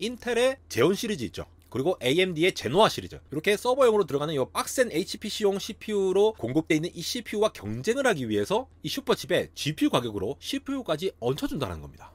인텔의 제온 시리즈 있죠. 그리고 AMD의 제노아 시리즈 이렇게 서버용으로 들어가는 이 빡센 HPC용 CPU로 공급되어 있는 이 CPU와 경쟁을 하기 위해서 이 슈퍼칩에 GPU 가격으로 CPU까지 얹혀준다는 겁니다.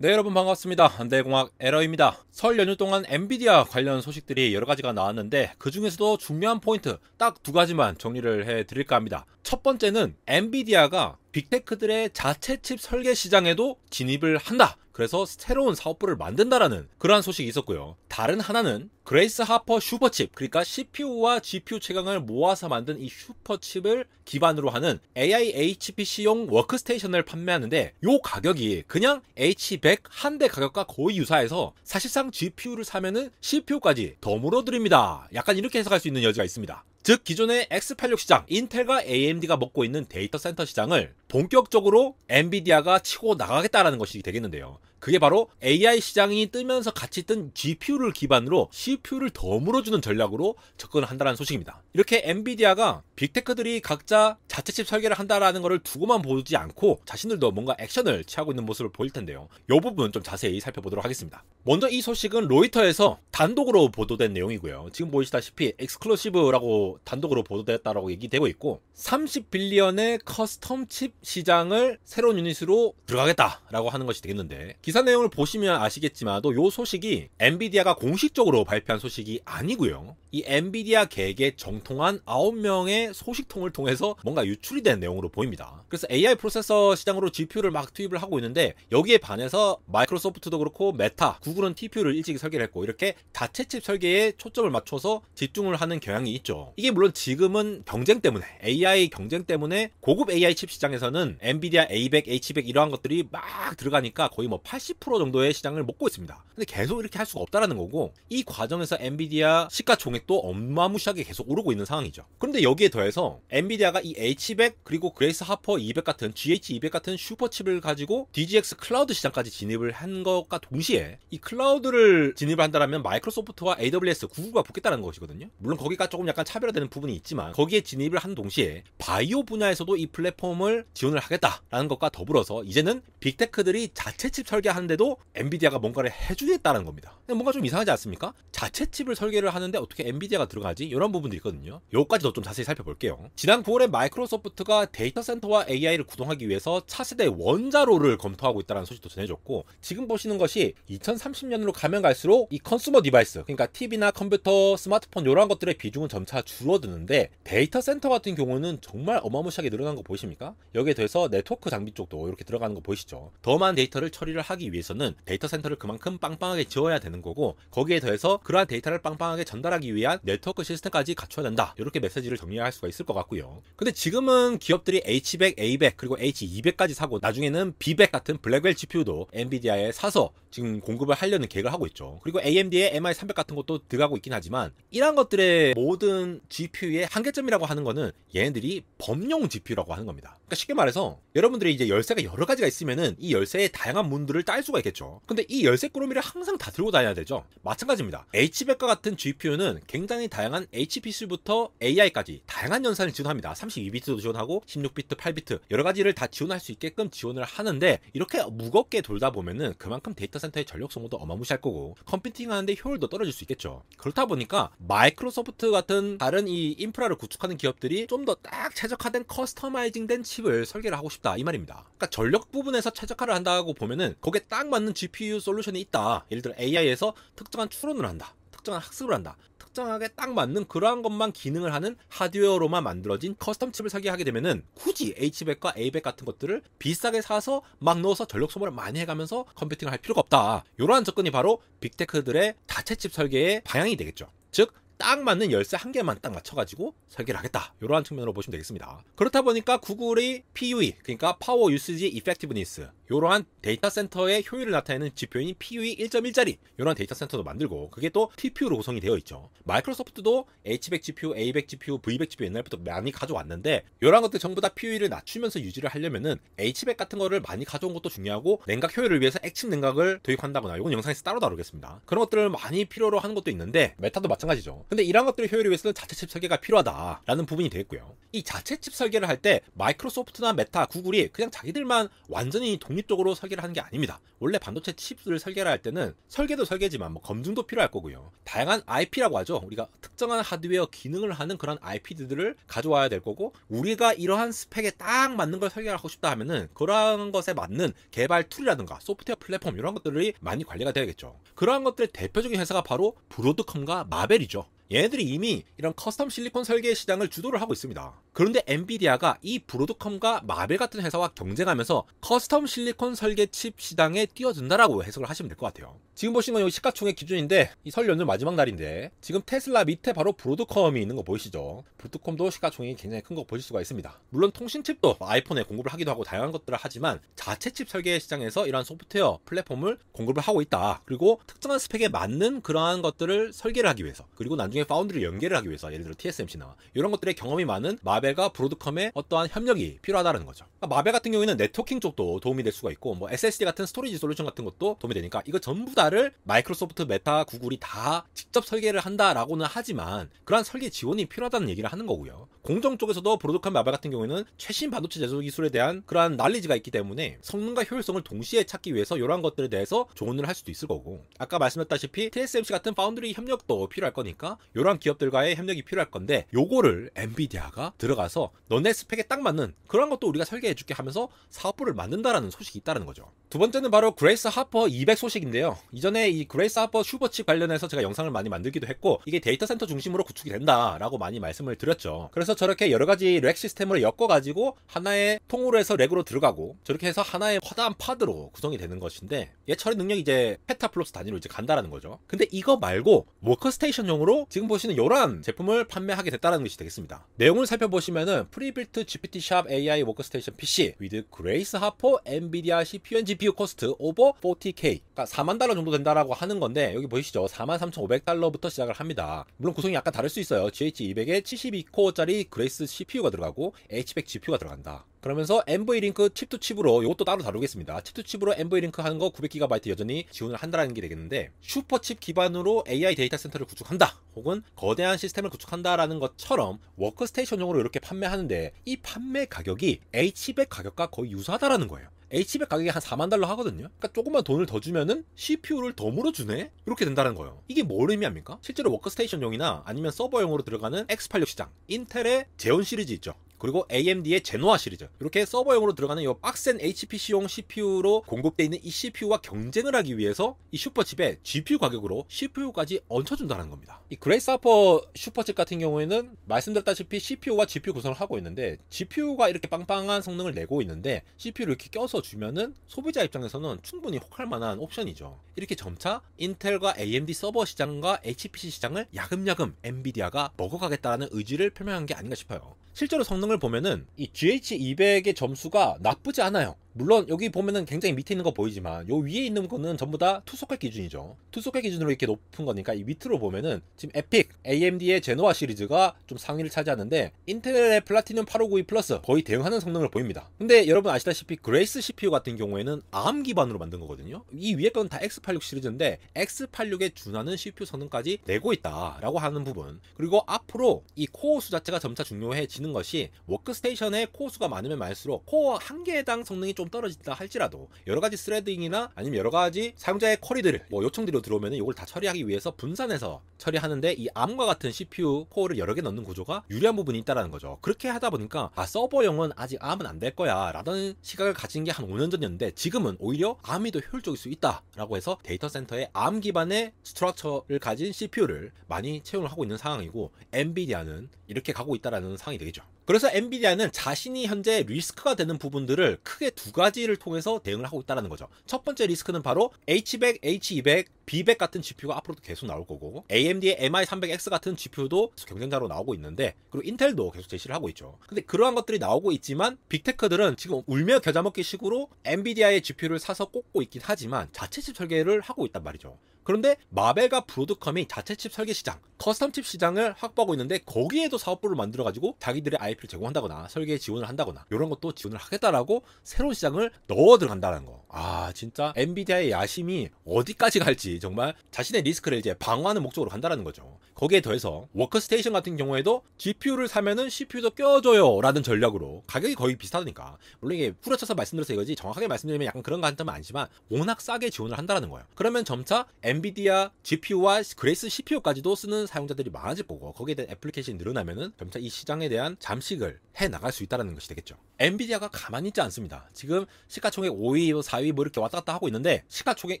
네 여러분 반갑습니다. 한대공학 에러입니다. 설 연휴 동안 엔비디아 관련 소식들이 여러 가지가 나왔는데 그 중에서도 중요한 포인트 딱 두 가지만 정리를 해 드릴까 합니다. 첫 번째는 엔비디아가 빅테크들의 자체 칩 설계 시장에도 진입을 한다. 그래서 새로운 사업부를 만든다라는 그러한 소식이 있었고요. 다른 하나는 그레이스 하퍼 슈퍼칩, 그러니까 CPU와 GPU 최강을 모아서 만든 이 슈퍼칩을 기반으로 하는 AI HPC용 워크스테이션을 판매하는데 요 가격이 그냥 H100 한 대 가격과 거의 유사해서 사실상 GPU를 사면은 CPU까지 더물어드립니다. 약간 이렇게 해석할 수 있는 여지가 있습니다. 즉 기존의 X86 시장, 인텔과 AMD가 먹고 있는 데이터 센터 시장을 본격적으로 엔비디아가 치고 나가겠다라는 것이 되겠는데요. 그게 바로 AI 시장이 뜨면서 같이 뜬 GPU를 기반으로 CPU를 더물어주는 전략으로 접근한다는 을 소식입니다. 이렇게 엔비디아가 빅테크들이 각자 자체 칩 설계를 한다라는 것을 두고만 보지 않고 자신들도 뭔가 액션을 취하고 있는 모습을 보일 텐데요. 이 부분 좀 자세히 살펴보도록 하겠습니다. 먼저 이 소식은 로이터에서 단독으로 보도된 내용이고요. 지금 보시다시피 엑스클로시브라고 단독으로 보도됐다라고 얘기되고 있고 30빌리언의 커스텀 칩 시장을 새로운 유닛으로 들어가겠다라고 하는 것이 되겠는데 기사 내용을 보시면 아시겠지만도 요 소식이 엔비디아가 공식적으로 발표한 소식이 아니고요. 이 엔비디아 계획의 정통한 9명의 소식통을 통해서 뭔가 유출이 된 내용으로 보입니다. 그래서 AI 프로세서 시장으로 GPU를 막 투입을 하고 있는데 여기에 반해서 마이크로소프트도 그렇고 메타, 구글은 TPU를 일찍 설계를 했고 이렇게 자체 칩 설계에 초점을 맞춰서 집중을 하는 경향이 있죠. 이게 물론 지금은 경쟁 때문에 AI 경쟁 때문에 고급 AI 칩 시장에서는 엔비디아 A100, H100 이러한 것들이 막 들어가니까 거의 뭐 80% 정도의 시장을 먹고 있습니다. 근데 계속 이렇게 할 수가 없다라는 거고 이 과정에서 엔비디아 시가총액 가격도 엄마무시하게 계속 오르고 있는 상황이죠. 그런데 여기에 더해서 엔비디아가 이 H100 그리고 그레이스 하퍼 200 같은 GH200 같은 슈퍼칩을 가지고 DGX 클라우드 시장까지 진입을 한 것과 동시에 이 클라우드를 진입을 한다면 마이크로소프트와 AWS, 구글과 붙겠다는 것이거든요. 물론 거기가 조금 약간 차별화되는 부분이 있지만 거기에 진입을 한 동시에 바이오 분야에서도 이 플랫폼을 지원을 하겠다라는 것과 더불어서 이제는 빅테크들이 자체 칩 설계하는데도 엔비디아가 뭔가를 해주겠다는 겁니다. 뭔가 좀 이상하지 않습니까? 자체 칩을 설계를 하는데 어떻게 엔비디아가 들어가지? 이런 부분들이 있거든요. 여기까지도좀 자세히 살펴볼게요. 지난 9월에 마이크로소프트가 데이터 센터와 AI를 구동하기 위해서 차세대 원자로를 검토하고 있다는 소식도 전해졌고 지금 보시는 것이 2030년으로 가면 갈수록 이 컨슈머 디바이스 그러니까 TV나 컴퓨터, 스마트폰 이런 것들의 비중은 점차 줄어드는데 데이터 센터 같은 경우는 정말 어마무시하게 늘어난 거 보이십니까? 여기에 더해서 네트워크 장비 쪽도 이렇게 들어가는 거 보이시죠? 더 많은 데이터를 처리를 하기 위해서는 데이터 센터를 그만큼 빵빵하게 지어야 되는 거고 거기에 더해서 그러한 데이터를 빵빵하게 전달하기 위해 위한 네트워크 시스템까지 갖춰야 된다. 이렇게 메시지를 정리할 수가 있을 것 같고요. 근데 지금은 기업들이 H100, A100 그리고 H200까지 사고 나중에는 B100 같은 블랙웰 GPU도 엔비디아에 사서 지금 공급을 하려는 계획을 하고 있죠. 그리고 AMD의 MI300 같은 것도 들어가고 있긴 하지만 이러한 것들의 모든 GPU의 한계점이라고 하는 거는 얘네들이 범용 GPU라고 하는 겁니다. 그러니까 쉽게 말해서 여러분들이 이제 열쇠가 여러 가지가 있으면은 이 열쇠의 다양한 문들을 딸 수가 있겠죠. 근데 이 열쇠 꾸러미를 항상 다 들고 다녀야 되죠. 마찬가지입니다. H100과 같은 GPU는 굉장히 다양한 HPC부터 AI까지 다양한 연산을 지원합니다. 32비트도 지원하고 16비트, 8비트 여러 가지를 다 지원할 수 있게끔 지원을 하는데 이렇게 무겁게 돌다 보면은 그만큼 데이터 센터의 전력 소모도 어마무시할 거고 컴퓨팅 하는데 효율도 떨어질 수 있겠죠. 그렇다 보니까 마이크로소프트 같은 다른 이 인프라를 구축하는 기업들이 좀 더 딱 최적화된 커스터마이징된 칩을 설계를 하고 싶다 이 말입니다. 그러니까 전력 부분에서 최적화를 한다고 보면은 거기에 딱 맞는 GPU 솔루션이 있다. 예를 들어 AI에서 특정한 추론을 한다. 특정한 학습을 한다. 특정하게 딱 맞는 그러한 것만 기능을 하는 하드웨어로만 만들어진 커스텀 칩을 사게 하게 되면은 굳이 h 1 0 0과 a 1 0 0 같은 것들을 비싸게 사서 막 넣어서 전력 소모를 많이 해가면서 컴퓨팅을 할 필요가 없다. 이러한 접근이 바로 빅테크들의 다채 칩 설계의 방향이 되겠죠. 즉, 딱 맞는 열쇠 한 개만 딱 맞춰가지고 설계를 하겠다. 이러한 측면으로 보시면 되겠습니다. 그렇다 보니까 구글의 PUE, 그러니까 Power Usage Effectiveness, 이러한 데이터 센터의 효율을 나타내는 지표인 PUE 1.1짜리 이러한 데이터 센터도 만들고 그게 또 TPU로 구성이 되어 있죠. 마이크로소프트도 H100 GPU, A100 GPU, V100 GPU 옛날부터 많이 가져왔는데 이러한 것들 전부 다 PUE를 낮추면서 유지를 하려면은 H100 같은 거를 많이 가져온 것도 중요하고 냉각 효율을 위해서 액침 냉각을 도입한다거나 이건 영상에서 따로 다루겠습니다. 그런 것들을 많이 필요로 하는 것도 있는데 메타도 마찬가지죠. 근데 이런 것들을 효율을 위해서는 자체 칩 설계가 필요하다라는 부분이 되겠고요. 이 자체 칩 설계를 할 때 마이크로소프트나 메타, 구글이 그냥 자기들만 완전히 독립 독립적으로 설계를 하는 게 아닙니다. 원래 반도체 칩을 설계를 할 때는 설계도 설계지만 뭐 검증도 필요할 거고요. 다양한 IP라고 하죠. 우리가 특정한 하드웨어 기능을 하는 그런 IP들을 가져와야 될 거고 우리가 이러한 스펙에 딱 맞는 걸 설계하고 를 싶다 하면은 그러한 것에 맞는 개발 툴이라든가 소프트웨어 플랫폼 이런 것들이 많이 관리가 돼야겠죠. 그러한 것들의 대표적인 회사가 바로 브로드컴과 마벨이죠. 얘네들이 이미 이런 커스텀 실리콘 설계 시장을 주도를 하고 있습니다. 그런데 엔비디아가 이 브로드컴과 마벨 같은 회사와 경쟁하면서 커스텀 실리콘 설계 칩 시장에 뛰어든다라고 해석을 하시면 될 것 같아요. 지금 보시는 건 여기 시가총액 기준인데 이설 연휴 마지막 날인데 지금 테슬라 밑에 바로 브로드컴이 있는 거 보이시죠? 브로드컴도 시가총액이 굉장히 큰 거 보실 수가 있습니다. 물론 통신칩도 아이폰에 공급을 하기도 하고 다양한 것들을 하지만 자체 칩 설계 시장에서 이러한 소프트웨어 플랫폼을 공급을 하고 있다. 그리고 특정한 스펙에 맞는 그러한 것들을 설계를 하기 위해서 그리고 나중에 나중에 파운드를 연계를 하기 위해서 예를 들어 TSMC나 이런 것들의 경험이 많은 마벨과 브로드컴의 어떠한 협력이 필요하다는 거죠. 그러니까 마벨 같은 경우에는 네트워킹 쪽도 도움이 될 수가 있고 뭐 SSD 같은 스토리지 솔루션 같은 것도 도움이 되니까 이거 전부 다를 마이크로소프트, 메타, 구글이 다 직접 설계를 한다라고는 하지만 그러한 설계 지원이 필요하다는 얘기를 하는 거고요. 공정 쪽에서도 브로드컴 마벨 같은 경우에는 최신 반도체 제조 기술에 대한 그러한 난리지가 있기 때문에 성능과 효율성을 동시에 찾기 위해서 이러한 것들에 대해서 조언을 할 수도 있을 거고 아까 말씀했다시피 TSMC 같은 파운드리 협력도 필요할 거니까 이런 기업들과의 협력이 필요할 건데 요거를 엔비디아가 들어가서 너네 스펙에 딱 맞는 그런 것도 우리가 설계해줄게 하면서 사업부를 만든다라는 소식이 있다는 거죠. 두 번째는 바로 그레이스 하퍼 200 소식인데요. 이전에 이 그레이스 하퍼 슈버칩 관련해서 제가 영상을 많이 만들기도 했고 이게 데이터 센터 중심으로 구축이 된다라고 많이 말씀을 드렸죠. 그래서 저렇게 여러 가지 렉 시스템을 엮어가지고 하나의 통으로 해서 렉으로 들어가고 저렇게 해서 하나의 커다란 파드로 구성이 되는 것인데 얘 처리 능력이 이제 페타플롭스 단위로 이제 간다라는 거죠. 근데 이거 말고 워커스테이션용으로 지금 지금 보시는 요런 제품을 판매하게 됐다는 것이 되겠습니다. 내용을 살펴보시면은 프리빌트 GPT 샵 AI 워크스테이션 PC 위드 그레이스 하퍼 엔비디아 CPU GPU 코스트 오버 40K 그러니까 4만 달러 정도 된다라고 하는 건데 여기 보이시죠? 43,500달러부터 시작을 합니다. 물론 구성이 약간 다를 수 있어요. GH200에 72코어짜리 그레이스 CPU가 들어가고 H100 GPU가 들어간다. 그러면서 MV링크 칩투 칩으로 이것도 따로 다루겠습니다. 칩투 칩으로 MV링크 하는 거 900GB 여전히 지원을 한다는 게 되겠는데 슈퍼칩 기반으로 AI 데이터 센터를 구축한다 혹은 거대한 시스템을 구축한다라는 것처럼 워크스테이션용으로 이렇게 판매하는데 이 판매 가격이 H100 가격과 거의 유사하다라는 거예요. H100 가격이 한 4만 달러 하거든요. 그러니까 조금만 돈을 더 주면은 CPU를 더물어 주네? 이렇게 된다는 거예요. 이게 뭘 의미합니까? 실제로 워크스테이션용이나 아니면 서버용으로 들어가는 X86 시장, 인텔의 제온 시리즈 있죠. 그리고 AMD의 제노아 시리즈 이렇게 서버용으로 들어가는 이 빡센 HPC용 CPU로 공급되어 있는 이 CPU와 경쟁을 하기 위해서 이 슈퍼칩에 GPU 가격으로 CPU까지 얹혀준다는 겁니다. 이 그레이스 하퍼 슈퍼칩 같은 경우에는 말씀드렸다시피 CPU와 GPU 구성을 하고 있는데 GPU가 이렇게 빵빵한 성능을 내고 있는데 CPU를 이렇게 껴서 주면은 소비자 입장에서는 충분히 혹할 만한 옵션이죠. 이렇게 점차 인텔과 AMD 서버 시장과 HPC 시장을 야금야금 엔비디아가 먹어가겠다는 의지를 표명한 게 아닌가 싶어요. 실제로 성능을 보면은 이 GH200의 점수가 나쁘지 않아요. 물론 여기 보면은 굉장히 밑에 있는 거 보이지만 요 위에 있는 거는 전부 다 투소켓 기준이죠. 투소켓 기준으로 이렇게 높은 거니까 이 밑으로 보면은 지금 에픽, AMD의 제노아 시리즈가 좀 상위를 차지하는데 인텔의 플라티늄 8592 플러스 거의 대응하는 성능을 보입니다. 근데 여러분 아시다시피 그레이스 CPU 같은 경우에는 ARM 기반으로 만든 거거든요. 이 위에 건 다 X86 시리즈인데 X86에 준하는 CPU 성능까지 내고 있다라고 하는 부분 그리고 앞으로 이 코어 수 자체가 점차 중요해지는 것이 워크스테이션의 코어 수가 많으면 많을수록 코어 한 개당 성능이 좀 떨어진다 할지라도 여러 가지 스레딩이나 아니면 여러 가지 사용자의 쿼리들을 뭐요청들로 들어오면 이걸 다 처리하기 위해서 분산해서 처리하는데 이 암과 같은 CPU 코어를 여러 개 넣는 구조가 유리한 부분이 있다라는 거죠. 그렇게 하다 보니까 아 서버용은 아직 암은 안 될 거야 라는 시각을 가진 게 한 5년 전이었는데 지금은 오히려 암이 더 효율적일 수 있다라고 해서 데이터 센터에 암 기반의 스트럭처를 가진 CPU를 많이 채용을 하고 있는 상황이고 엔비디아는 이렇게 가고 있다라는 상황이 되겠죠. 그래서 엔비디아는 자신이 현재 리스크가 되는 부분들을 크게 두 가지를 통해서 대응을 하고 있다는 거죠. 첫 번째 리스크는 바로 H100, H200, B100 같은 GPU가 앞으로도 계속 나올 거고 AMD의 MI300X 같은 GPU도 경쟁자로 나오고 있는데 그리고 인텔도 계속 제시를 하고 있죠. 근데 그러한 것들이 나오고 있지만 빅테크들은 지금 울며 겨자먹기 식으로 엔비디아의 GPU를 사서 꽂고 있긴 하지만 자체 칩 설계를 하고 있단 말이죠. 그런데 마벨과 브로드컴이 자체 칩 설계 시장, 커스텀 칩 시장을 확보하고 있는데 거기에도 사업부를 만들어 가지고 자기들의 IP를 제공한다거나 설계에 지원을 한다거나 이런 것도 지원을 하겠다라고 새로운 시장을 넣어 들어간다는 거. 아 진짜 엔비디아의 야심이 어디까지 갈지 정말 자신의 리스크를 이제 방어하는 목적으로 간다라는 거죠. 거기에 더해서 워크스테이션 같은 경우에도 GPU를 사면은 CPU도 껴줘요 라는 전략으로 가격이 거의 비슷하니까 물론 이게 후려쳐서 말씀드려서 이거지 정확하게 말씀드리면 약간 그런 거 한다면 아니지만 워낙 싸게 지원을 한다라는 거예요. 그러면 점차 엔비디아 GPU와 그레이스 CPU까지도 쓰는 사용자들이 많아질 거고 거기에 대한 애플리케이션이 늘어나면은 점차 이 시장에 대한 잠식을 해 나갈 수 있다라는 것이 되겠죠. 엔비디아가 가만히 있지 않습니다. 지금 시가총액 5위, 4위 뭐 이렇게 왔다 갔다 하고 있는데 시가총액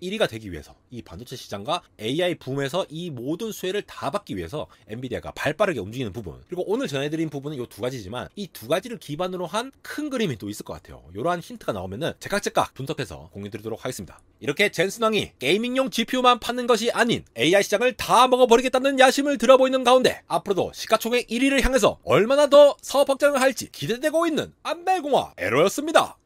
1위가 되기 위해서 이 반도체 시장과 AI 붐에서 이 모든 수혜를 다 받기 위해서 엔비디아가 발빠르게 움직이는 부분 그리고 오늘 전해드린 부분은 이 두 가지지만 이 두 가지를 기반으로 한 큰 그림이 또 있을 것 같아요. 이러한 힌트가 나오면은 제각제각 분석해서 공유드리도록 하겠습니다. 이렇게 젠스왕이 게이밍용 GPU만 파는 것이 아닌 AI 시장을 다 먹어버리겠다는 야심을 들어보이는 가운데 앞으로도 시가총액 1위를 향해서 얼마나 더 사업 확장을 할지 기대되고 있는 안 삼배공화 에로였습니다.